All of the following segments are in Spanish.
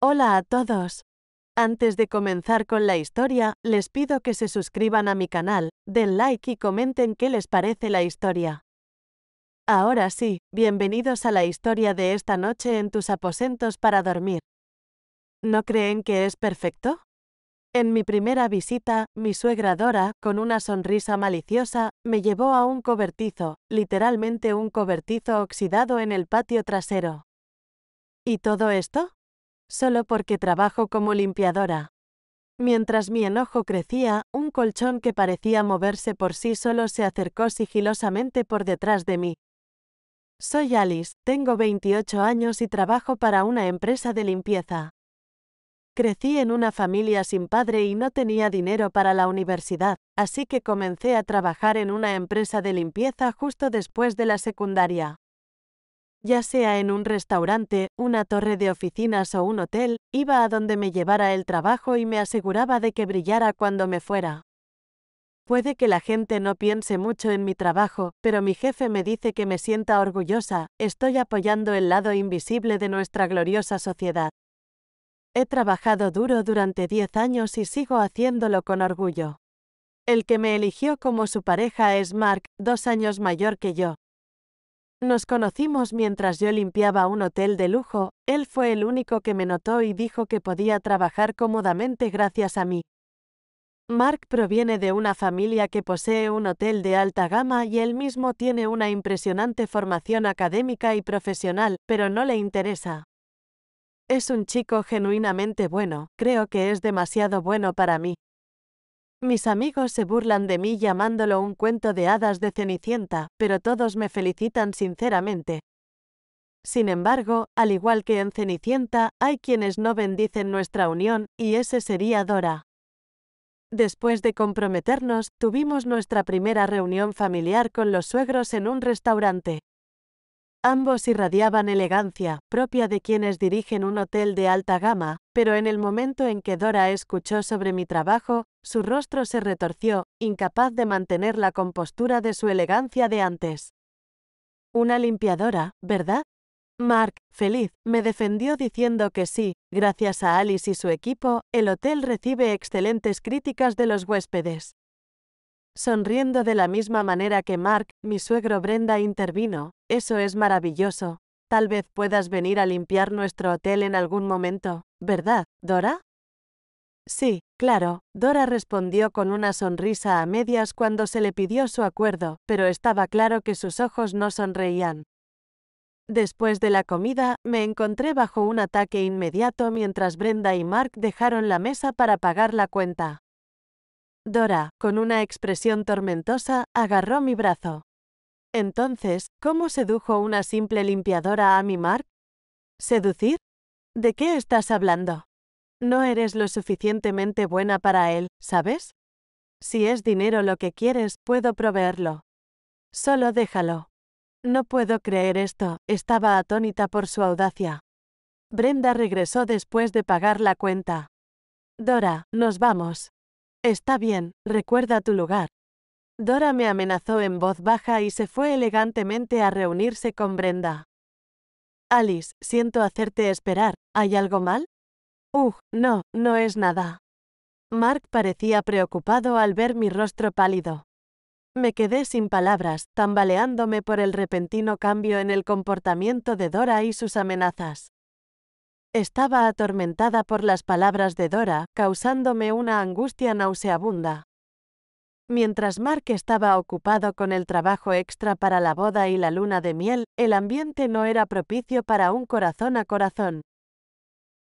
Hola a todos. Antes de comenzar con la historia, les pido que se suscriban a mi canal, den like y comenten qué les parece la historia. Ahora sí, bienvenidos a la historia de esta noche en tus aposentos para dormir. ¿No creen que es perfecto? En mi primera visita, mi suegra Dora, con una sonrisa maliciosa, me llevó a un cobertizo, literalmente un cobertizo oxidado en el patio trasero. ¿Y todo esto? solo porque trabajo como limpiadora. Mientras mi enojo crecía, un colchón que parecía moverse por sí solo se acercó sigilosamente por detrás de mí. Soy Alice, tengo 28 años y trabajo para una empresa de limpieza. Crecí en una familia sin padre y no tenía dinero para la universidad, así que comencé a trabajar en una empresa de limpieza justo después de la secundaria ya sea en un restaurante, una torre de oficinas o un hotel, iba a donde me llevara el trabajo y me aseguraba de que brillara cuando me fuera. Puede que la gente no piense mucho en mi trabajo, pero mi jefe me dice que me sienta orgullosa, estoy apoyando el lado invisible de nuestra gloriosa sociedad. He trabajado duro durante 10 años y sigo haciéndolo con orgullo. El que me eligió como su pareja es Mark, dos años mayor que yo, nos conocimos mientras yo limpiaba un hotel de lujo, él fue el único que me notó y dijo que podía trabajar cómodamente gracias a mí. Mark proviene de una familia que posee un hotel de alta gama y él mismo tiene una impresionante formación académica y profesional, pero no le interesa. Es un chico genuinamente bueno, creo que es demasiado bueno para mí. Mis amigos se burlan de mí llamándolo un cuento de hadas de Cenicienta, pero todos me felicitan sinceramente. Sin embargo, al igual que en Cenicienta, hay quienes no bendicen nuestra unión, y ese sería Dora. Después de comprometernos, tuvimos nuestra primera reunión familiar con los suegros en un restaurante. Ambos irradiaban elegancia, propia de quienes dirigen un hotel de alta gama, pero en el momento en que Dora escuchó sobre mi trabajo, su rostro se retorció, incapaz de mantener la compostura de su elegancia de antes. Una limpiadora, ¿verdad? Mark, feliz, me defendió diciendo que sí, gracias a Alice y su equipo, el hotel recibe excelentes críticas de los huéspedes sonriendo de la misma manera que Mark, mi suegro Brenda intervino. Eso es maravilloso. Tal vez puedas venir a limpiar nuestro hotel en algún momento, ¿verdad, Dora? Sí, claro, Dora respondió con una sonrisa a medias cuando se le pidió su acuerdo, pero estaba claro que sus ojos no sonreían. Después de la comida, me encontré bajo un ataque inmediato mientras Brenda y Mark dejaron la mesa para pagar la cuenta. Dora, con una expresión tormentosa, agarró mi brazo. Entonces, ¿cómo sedujo una simple limpiadora a mi Mark? ¿Seducir? ¿De qué estás hablando? No eres lo suficientemente buena para él, ¿sabes? Si es dinero lo que quieres, puedo proveerlo. Solo déjalo. No puedo creer esto, estaba atónita por su audacia. Brenda regresó después de pagar la cuenta. Dora, nos vamos. Está bien, recuerda tu lugar. Dora me amenazó en voz baja y se fue elegantemente a reunirse con Brenda. Alice, siento hacerte esperar, ¿hay algo mal? Ugh, no, no es nada. Mark parecía preocupado al ver mi rostro pálido. Me quedé sin palabras, tambaleándome por el repentino cambio en el comportamiento de Dora y sus amenazas. Estaba atormentada por las palabras de Dora, causándome una angustia nauseabunda. Mientras Mark estaba ocupado con el trabajo extra para la boda y la luna de miel, el ambiente no era propicio para un corazón a corazón.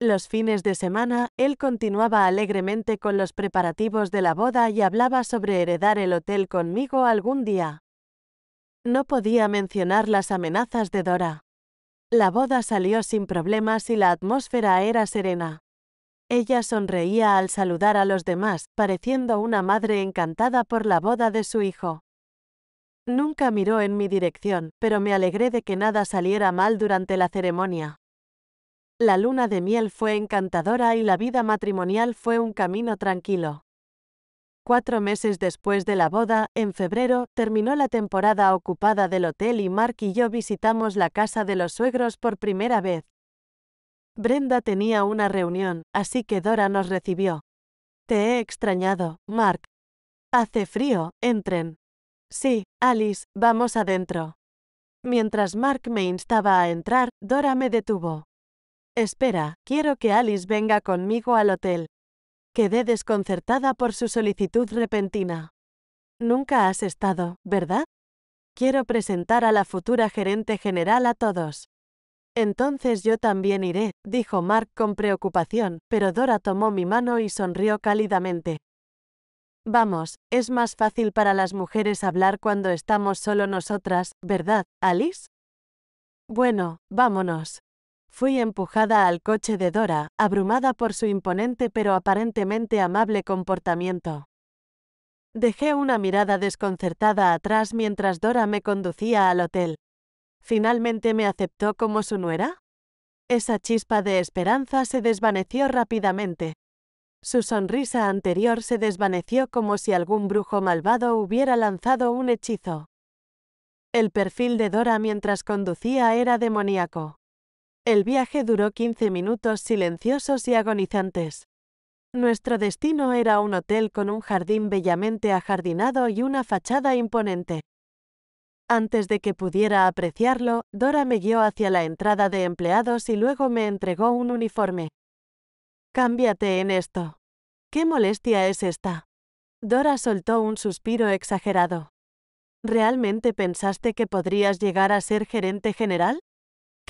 Los fines de semana, él continuaba alegremente con los preparativos de la boda y hablaba sobre heredar el hotel conmigo algún día. No podía mencionar las amenazas de Dora. La boda salió sin problemas y la atmósfera era serena. Ella sonreía al saludar a los demás, pareciendo una madre encantada por la boda de su hijo. Nunca miró en mi dirección, pero me alegré de que nada saliera mal durante la ceremonia. La luna de miel fue encantadora y la vida matrimonial fue un camino tranquilo. Cuatro meses después de la boda, en febrero, terminó la temporada ocupada del hotel y Mark y yo visitamos la casa de los suegros por primera vez. Brenda tenía una reunión, así que Dora nos recibió. Te he extrañado, Mark. Hace frío, entren. Sí, Alice, vamos adentro. Mientras Mark me instaba a entrar, Dora me detuvo. Espera, quiero que Alice venga conmigo al hotel. Quedé desconcertada por su solicitud repentina. Nunca has estado, ¿verdad? Quiero presentar a la futura gerente general a todos. Entonces yo también iré, dijo Mark con preocupación, pero Dora tomó mi mano y sonrió cálidamente. Vamos, es más fácil para las mujeres hablar cuando estamos solo nosotras, ¿verdad, Alice? Bueno, vámonos. Fui empujada al coche de Dora, abrumada por su imponente pero aparentemente amable comportamiento. Dejé una mirada desconcertada atrás mientras Dora me conducía al hotel. ¿Finalmente me aceptó como su nuera? Esa chispa de esperanza se desvaneció rápidamente. Su sonrisa anterior se desvaneció como si algún brujo malvado hubiera lanzado un hechizo. El perfil de Dora mientras conducía era demoníaco. El viaje duró 15 minutos silenciosos y agonizantes. Nuestro destino era un hotel con un jardín bellamente ajardinado y una fachada imponente. Antes de que pudiera apreciarlo, Dora me guió hacia la entrada de empleados y luego me entregó un uniforme. Cámbiate en esto. ¿Qué molestia es esta? Dora soltó un suspiro exagerado. ¿Realmente pensaste que podrías llegar a ser gerente general?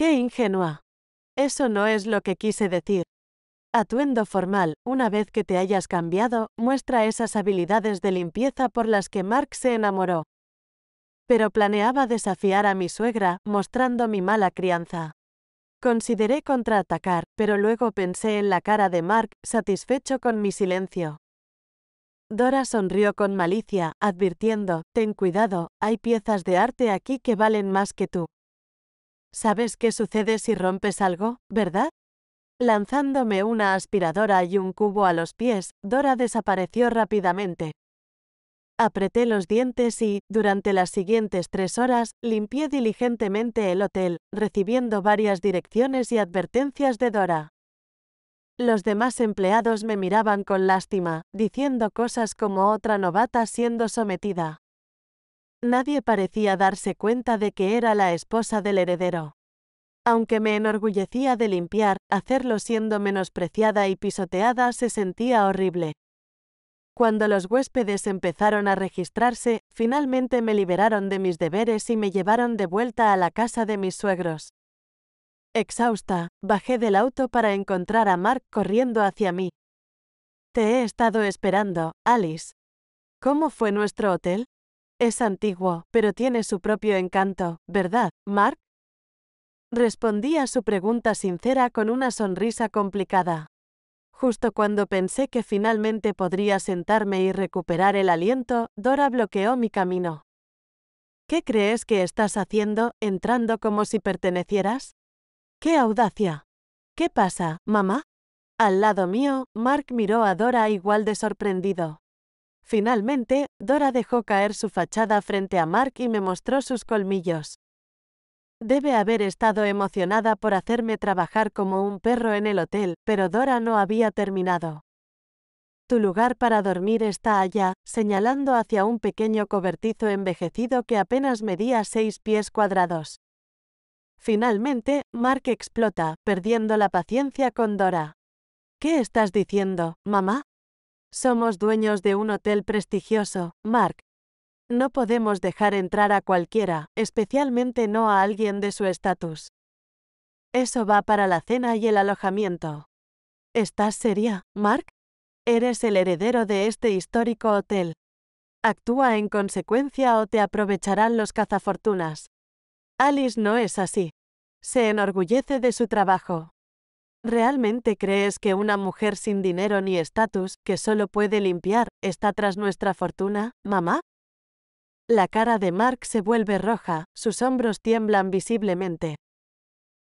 ¡Qué ingenua! Eso no es lo que quise decir. Atuendo formal, una vez que te hayas cambiado, muestra esas habilidades de limpieza por las que Mark se enamoró. Pero planeaba desafiar a mi suegra, mostrando mi mala crianza. Consideré contraatacar, pero luego pensé en la cara de Mark, satisfecho con mi silencio. Dora sonrió con malicia, advirtiendo, Ten cuidado, hay piezas de arte aquí que valen más que tú. ¿Sabes qué sucede si rompes algo, verdad? Lanzándome una aspiradora y un cubo a los pies, Dora desapareció rápidamente. Apreté los dientes y, durante las siguientes tres horas, limpié diligentemente el hotel, recibiendo varias direcciones y advertencias de Dora. Los demás empleados me miraban con lástima, diciendo cosas como otra novata siendo sometida nadie parecía darse cuenta de que era la esposa del heredero. Aunque me enorgullecía de limpiar, hacerlo siendo menospreciada y pisoteada se sentía horrible. Cuando los huéspedes empezaron a registrarse, finalmente me liberaron de mis deberes y me llevaron de vuelta a la casa de mis suegros. Exhausta, bajé del auto para encontrar a Mark corriendo hacia mí. Te he estado esperando, Alice. ¿Cómo fue nuestro hotel? Es antiguo, pero tiene su propio encanto, ¿verdad, Mark? Respondí a su pregunta sincera con una sonrisa complicada. Justo cuando pensé que finalmente podría sentarme y recuperar el aliento, Dora bloqueó mi camino. ¿Qué crees que estás haciendo, entrando como si pertenecieras? ¡Qué audacia! ¿Qué pasa, mamá? Al lado mío, Mark miró a Dora igual de sorprendido. Finalmente, Dora dejó caer su fachada frente a Mark y me mostró sus colmillos. Debe haber estado emocionada por hacerme trabajar como un perro en el hotel, pero Dora no había terminado. Tu lugar para dormir está allá, señalando hacia un pequeño cobertizo envejecido que apenas medía seis pies cuadrados. Finalmente, Mark explota, perdiendo la paciencia con Dora. ¿Qué estás diciendo, mamá? Somos dueños de un hotel prestigioso, Mark. No podemos dejar entrar a cualquiera, especialmente no a alguien de su estatus. Eso va para la cena y el alojamiento. ¿Estás seria, Mark? Eres el heredero de este histórico hotel. Actúa en consecuencia o te aprovecharán los cazafortunas. Alice no es así. Se enorgullece de su trabajo, ¿Realmente crees que una mujer sin dinero ni estatus, que solo puede limpiar, está tras nuestra fortuna, mamá? La cara de Mark se vuelve roja, sus hombros tiemblan visiblemente.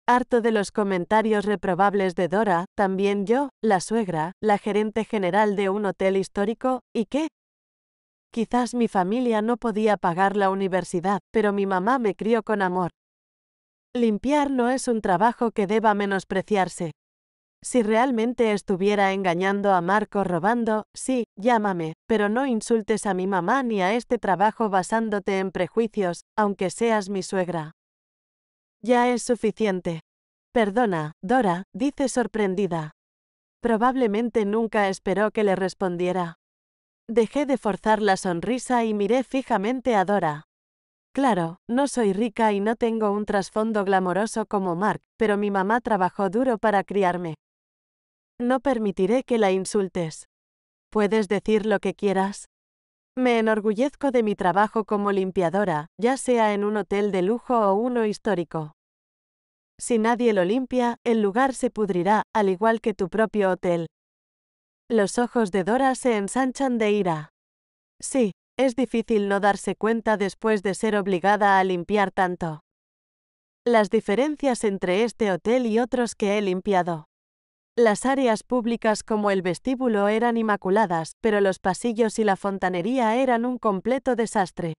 Harto de los comentarios reprobables de Dora, también yo, la suegra, la gerente general de un hotel histórico, ¿y qué? Quizás mi familia no podía pagar la universidad, pero mi mamá me crió con amor, Limpiar no es un trabajo que deba menospreciarse. Si realmente estuviera engañando a Marco robando, sí, llámame, pero no insultes a mi mamá ni a este trabajo basándote en prejuicios, aunque seas mi suegra. Ya es suficiente. Perdona, Dora, dice sorprendida. Probablemente nunca esperó que le respondiera. Dejé de forzar la sonrisa y miré fijamente a Dora. Claro, no soy rica y no tengo un trasfondo glamoroso como Mark, pero mi mamá trabajó duro para criarme. No permitiré que la insultes. Puedes decir lo que quieras. Me enorgullezco de mi trabajo como limpiadora, ya sea en un hotel de lujo o uno histórico. Si nadie lo limpia, el lugar se pudrirá, al igual que tu propio hotel. Los ojos de Dora se ensanchan de ira. Sí, es difícil no darse cuenta después de ser obligada a limpiar tanto. Las diferencias entre este hotel y otros que he limpiado. Las áreas públicas como el vestíbulo eran inmaculadas, pero los pasillos y la fontanería eran un completo desastre.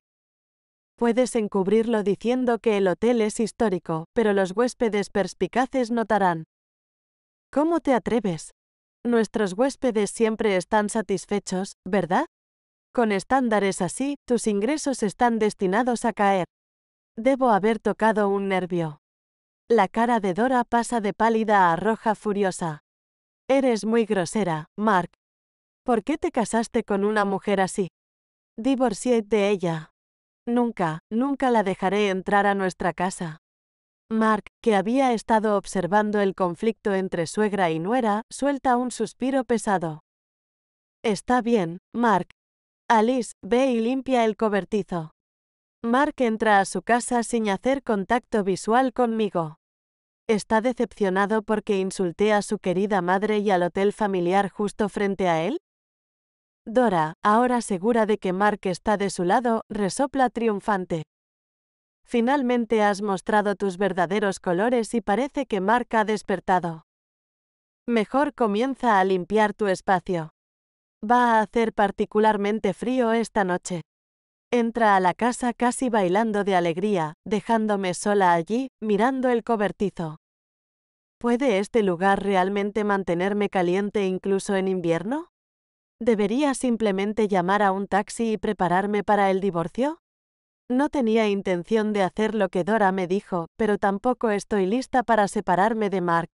Puedes encubrirlo diciendo que el hotel es histórico, pero los huéspedes perspicaces notarán. ¿Cómo te atreves? Nuestros huéspedes siempre están satisfechos, ¿verdad? Con estándares así, tus ingresos están destinados a caer. Debo haber tocado un nervio. La cara de Dora pasa de pálida a roja furiosa. Eres muy grosera, Mark. ¿Por qué te casaste con una mujer así? Divorcié de ella. Nunca, nunca la dejaré entrar a nuestra casa. Mark, que había estado observando el conflicto entre suegra y nuera, suelta un suspiro pesado. Está bien, Mark, Alice ve y limpia el cobertizo. Mark entra a su casa sin hacer contacto visual conmigo. Está decepcionado porque insulté a su querida madre y al hotel familiar justo frente a él. Dora, ahora segura de que Mark está de su lado, resopla triunfante. Finalmente has mostrado tus verdaderos colores y parece que Mark ha despertado. Mejor comienza a limpiar tu espacio. Va a hacer particularmente frío esta noche. Entra a la casa casi bailando de alegría, dejándome sola allí, mirando el cobertizo. ¿Puede este lugar realmente mantenerme caliente incluso en invierno? ¿Debería simplemente llamar a un taxi y prepararme para el divorcio? No tenía intención de hacer lo que Dora me dijo, pero tampoco estoy lista para separarme de Mark.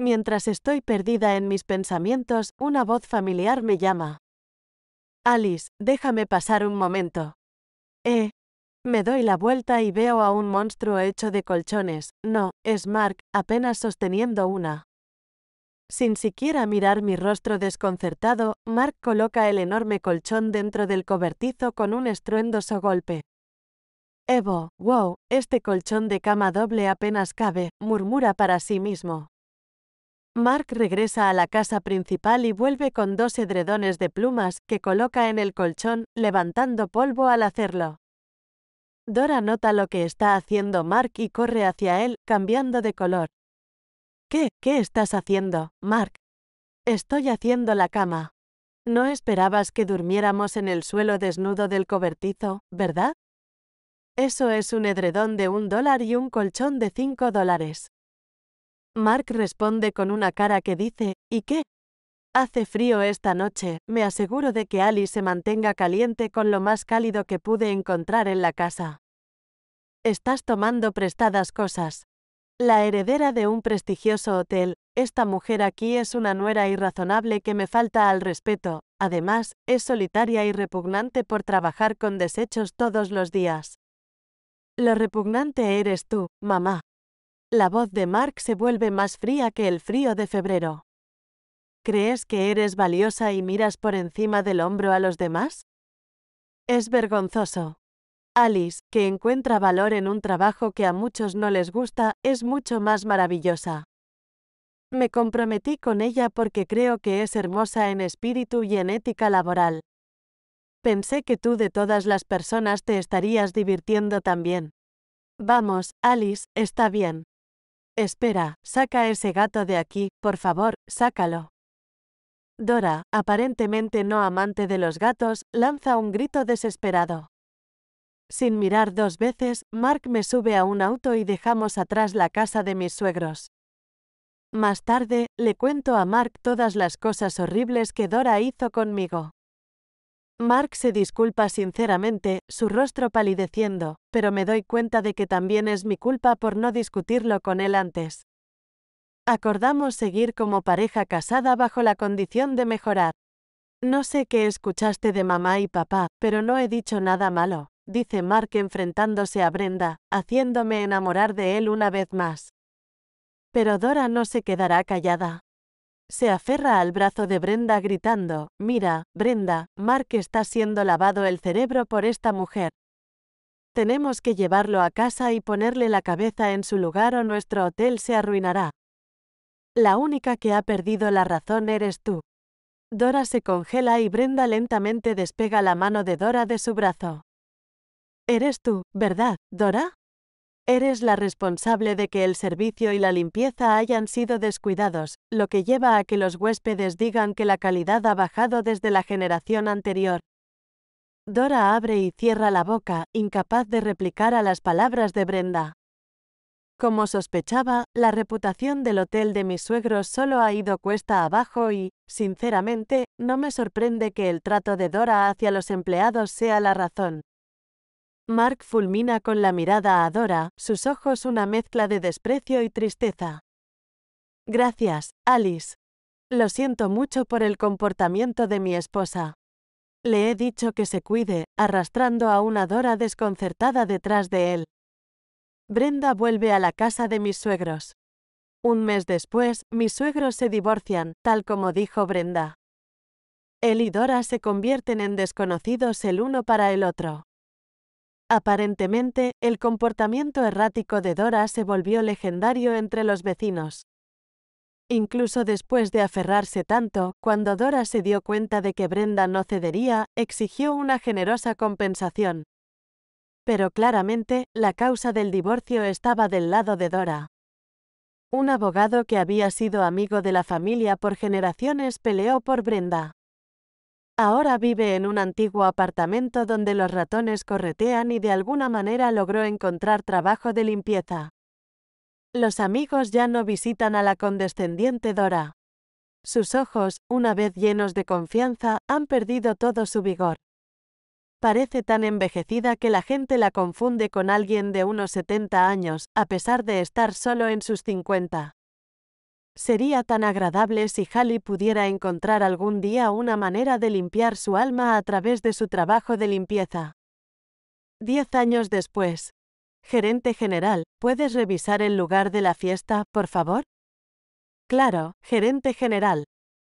Mientras estoy perdida en mis pensamientos, una voz familiar me llama. Alice, déjame pasar un momento. Eh. Me doy la vuelta y veo a un monstruo hecho de colchones. No, es Mark, apenas sosteniendo una. Sin siquiera mirar mi rostro desconcertado, Mark coloca el enorme colchón dentro del cobertizo con un estruendoso golpe. Evo, wow, este colchón de cama doble apenas cabe, murmura para sí mismo. Mark regresa a la casa principal y vuelve con dos edredones de plumas que coloca en el colchón, levantando polvo al hacerlo. Dora nota lo que está haciendo Mark y corre hacia él, cambiando de color. ¿Qué? ¿Qué estás haciendo, Mark? Estoy haciendo la cama. No esperabas que durmiéramos en el suelo desnudo del cobertizo, ¿verdad? Eso es un edredón de un dólar y un colchón de cinco dólares. Mark responde con una cara que dice, ¿y qué? Hace frío esta noche, me aseguro de que Ali se mantenga caliente con lo más cálido que pude encontrar en la casa. Estás tomando prestadas cosas. La heredera de un prestigioso hotel, esta mujer aquí es una nuera irrazonable que me falta al respeto, además, es solitaria y repugnante por trabajar con desechos todos los días. Lo repugnante eres tú, mamá. La voz de Mark se vuelve más fría que el frío de febrero. ¿Crees que eres valiosa y miras por encima del hombro a los demás? Es vergonzoso. Alice, que encuentra valor en un trabajo que a muchos no les gusta, es mucho más maravillosa. Me comprometí con ella porque creo que es hermosa en espíritu y en ética laboral. Pensé que tú de todas las personas te estarías divirtiendo también. Vamos, Alice, está bien. Espera, saca ese gato de aquí, por favor, sácalo. Dora, aparentemente no amante de los gatos, lanza un grito desesperado. Sin mirar dos veces, Mark me sube a un auto y dejamos atrás la casa de mis suegros. Más tarde, le cuento a Mark todas las cosas horribles que Dora hizo conmigo. Mark se disculpa sinceramente, su rostro palideciendo, pero me doy cuenta de que también es mi culpa por no discutirlo con él antes. Acordamos seguir como pareja casada bajo la condición de mejorar. No sé qué escuchaste de mamá y papá, pero no he dicho nada malo, dice Mark enfrentándose a Brenda, haciéndome enamorar de él una vez más. Pero Dora no se quedará callada, se aferra al brazo de Brenda gritando, Mira, Brenda, Mark está siendo lavado el cerebro por esta mujer. Tenemos que llevarlo a casa y ponerle la cabeza en su lugar o nuestro hotel se arruinará. La única que ha perdido la razón eres tú. Dora se congela y Brenda lentamente despega la mano de Dora de su brazo. Eres tú, ¿verdad, Dora? Eres la responsable de que el servicio y la limpieza hayan sido descuidados, lo que lleva a que los huéspedes digan que la calidad ha bajado desde la generación anterior. Dora abre y cierra la boca, incapaz de replicar a las palabras de Brenda. Como sospechaba, la reputación del hotel de mis suegros solo ha ido cuesta abajo y, sinceramente, no me sorprende que el trato de Dora hacia los empleados sea la razón. Mark fulmina con la mirada a Dora, sus ojos una mezcla de desprecio y tristeza. Gracias, Alice. Lo siento mucho por el comportamiento de mi esposa. Le he dicho que se cuide, arrastrando a una Dora desconcertada detrás de él. Brenda vuelve a la casa de mis suegros. Un mes después, mis suegros se divorcian, tal como dijo Brenda. Él y Dora se convierten en desconocidos el uno para el otro. Aparentemente, el comportamiento errático de Dora se volvió legendario entre los vecinos. Incluso después de aferrarse tanto, cuando Dora se dio cuenta de que Brenda no cedería, exigió una generosa compensación. Pero claramente, la causa del divorcio estaba del lado de Dora. Un abogado que había sido amigo de la familia por generaciones peleó por Brenda. Ahora vive en un antiguo apartamento donde los ratones corretean y de alguna manera logró encontrar trabajo de limpieza. Los amigos ya no visitan a la condescendiente Dora. Sus ojos, una vez llenos de confianza, han perdido todo su vigor. Parece tan envejecida que la gente la confunde con alguien de unos 70 años, a pesar de estar solo en sus 50. Sería tan agradable si Halley pudiera encontrar algún día una manera de limpiar su alma a través de su trabajo de limpieza. Diez años después. Gerente general, ¿puedes revisar el lugar de la fiesta, por favor? Claro, gerente general.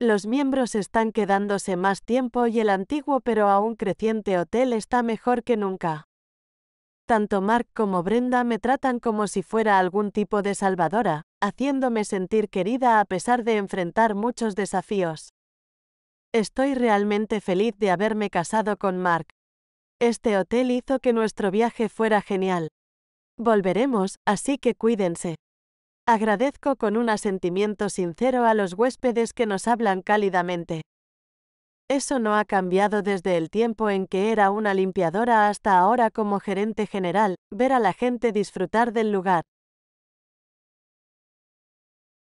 Los miembros están quedándose más tiempo y el antiguo pero aún creciente hotel está mejor que nunca. Tanto Mark como Brenda me tratan como si fuera algún tipo de salvadora, haciéndome sentir querida a pesar de enfrentar muchos desafíos. Estoy realmente feliz de haberme casado con Mark. Este hotel hizo que nuestro viaje fuera genial. Volveremos, así que cuídense. Agradezco con un asentimiento sincero a los huéspedes que nos hablan cálidamente. Eso no ha cambiado desde el tiempo en que era una limpiadora hasta ahora como gerente general, ver a la gente disfrutar del lugar,